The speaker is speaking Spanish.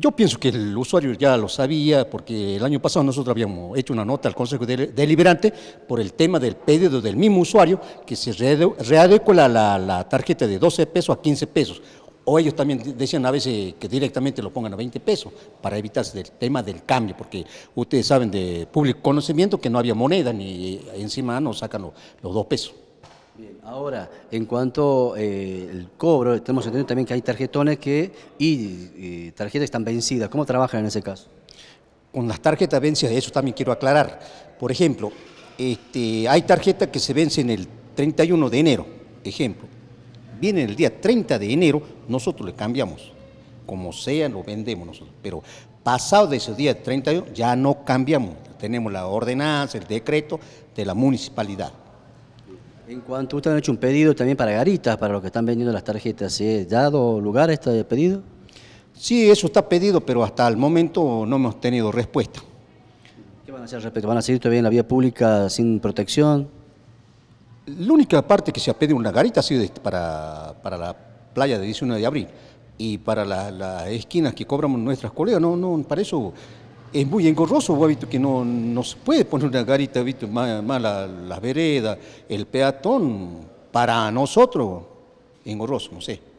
Yo pienso que el usuario ya lo sabía, porque el año pasado nosotros habíamos hecho una nota al Consejo Deliberante por el tema del pedido del mismo usuario, que se readecua la, tarjeta de 12 pesos a 15 pesos. O ellos también decían a veces que directamente lo pongan a 20 pesos para evitarse el tema del cambio, porque ustedes saben de público conocimiento que no había moneda ni eh, encima no sacan los, los dos pesos ahora, en cuanto al eh, cobro, tenemos entendido también que hay tarjetones que y, eh, tarjetas están vencidas. ¿Cómo trabajan en ese caso? Con las tarjetas vencidas, eso también quiero aclarar. Por ejemplo, este, hay tarjetas que se vencen el 31 de enero, ejemplo. Viene el día 30 de enero, nosotros le cambiamos. Como sea, lo vendemos nosotros. Pero pasado de ese día 31, ya no cambiamos. Tenemos la ordenanza, el decreto de la municipalidad. En cuanto ustedes han hecho un pedido también para garitas, para los que están vendiendo las tarjetas, ¿se ha dado lugar a este pedido? Sí, eso está pedido, pero hasta el momento no hemos tenido respuesta. ¿Qué van a hacer al respecto? ¿Van a seguir todavía en la vía pública sin protección? La única parte que se ha pedido una garita ha sido este, para, para la playa de 19 de abril y para las esquinas que cobramos nuestras colegas. No, no, para eso es muy engorroso, que no, se puede poner una garita, habito, más, más la, la, el peatón, para nosotros, engorroso, no sé.